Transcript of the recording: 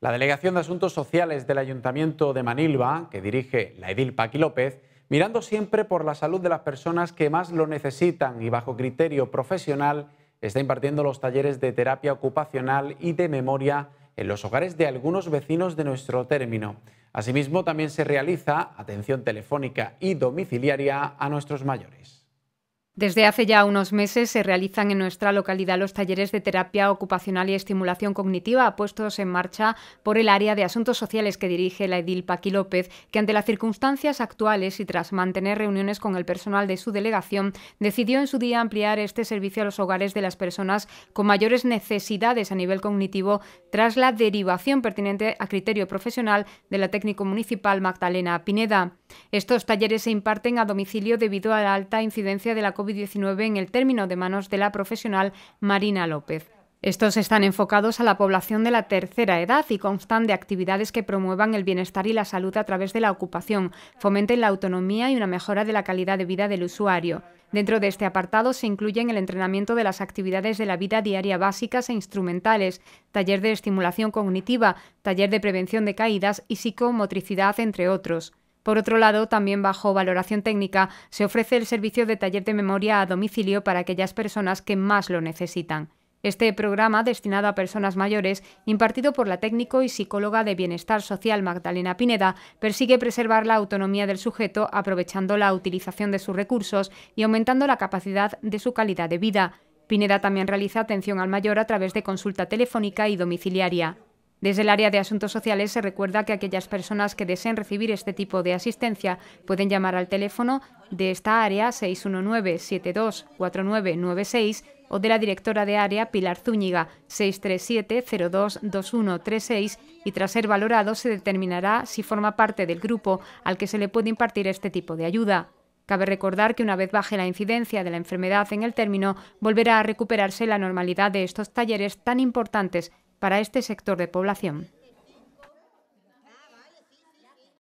La Delegación de Asuntos Sociales del Ayuntamiento de Manilva, que dirige la edil Paqui López, mirando siempre por la salud de las personas que más lo necesitan y bajo criterio profesional, está impartiendo los talleres de terapia ocupacional y de memoria en los hogares de algunos vecinos de nuestro término. Asimismo, también se realiza atención telefónica y domiciliaria a nuestros mayores. Desde hace ya unos meses se realizan en nuestra localidad los talleres de terapia ocupacional y estimulación cognitiva puestos en marcha por el área de asuntos sociales que dirige la edil Paqui López, que ante las circunstancias actuales y tras mantener reuniones con el personal de su delegación, decidió en su día ampliar este servicio a los hogares de las personas con mayores necesidades a nivel cognitivo tras la derivación pertinente a criterio profesional de la técnico municipal Magdalena Pineda. Estos talleres se imparten a domicilio debido a la alta incidencia de la COVID COVID-19 en el término de manos de la profesional Marina López. Estos están enfocados a la población de la tercera edad y constan de actividades que promuevan el bienestar y la salud a través de la ocupación, fomenten la autonomía y una mejora de la calidad de vida del usuario. Dentro de este apartado se incluyen el entrenamiento de las actividades de la vida diaria básicas e instrumentales, taller de estimulación cognitiva, taller de prevención de caídas y psicomotricidad, entre otros. Por otro lado, también bajo valoración técnica se ofrece el servicio de taller de memoria a domicilio para aquellas personas que más lo necesitan. Este programa, destinado a personas mayores, impartido por la técnico y psicóloga de bienestar social Magdalena Pineda, persigue preservar la autonomía del sujeto aprovechando la utilización de sus recursos y aumentando la capacidad de su calidad de vida. Pineda también realiza atención al mayor a través de consulta telefónica y domiciliaria. Desde el área de asuntos sociales se recuerda que aquellas personas que deseen recibir este tipo de asistencia pueden llamar al teléfono de esta área 619-724996 o de la directora de área Pilar Zúñiga 637-022136 y tras ser valorado se determinará si forma parte del grupo al que se le puede impartir este tipo de ayuda. Cabe recordar que una vez baje la incidencia de la enfermedad en el término, volverá a recuperarse la normalidad de estos talleres tan importantes para este sector de población.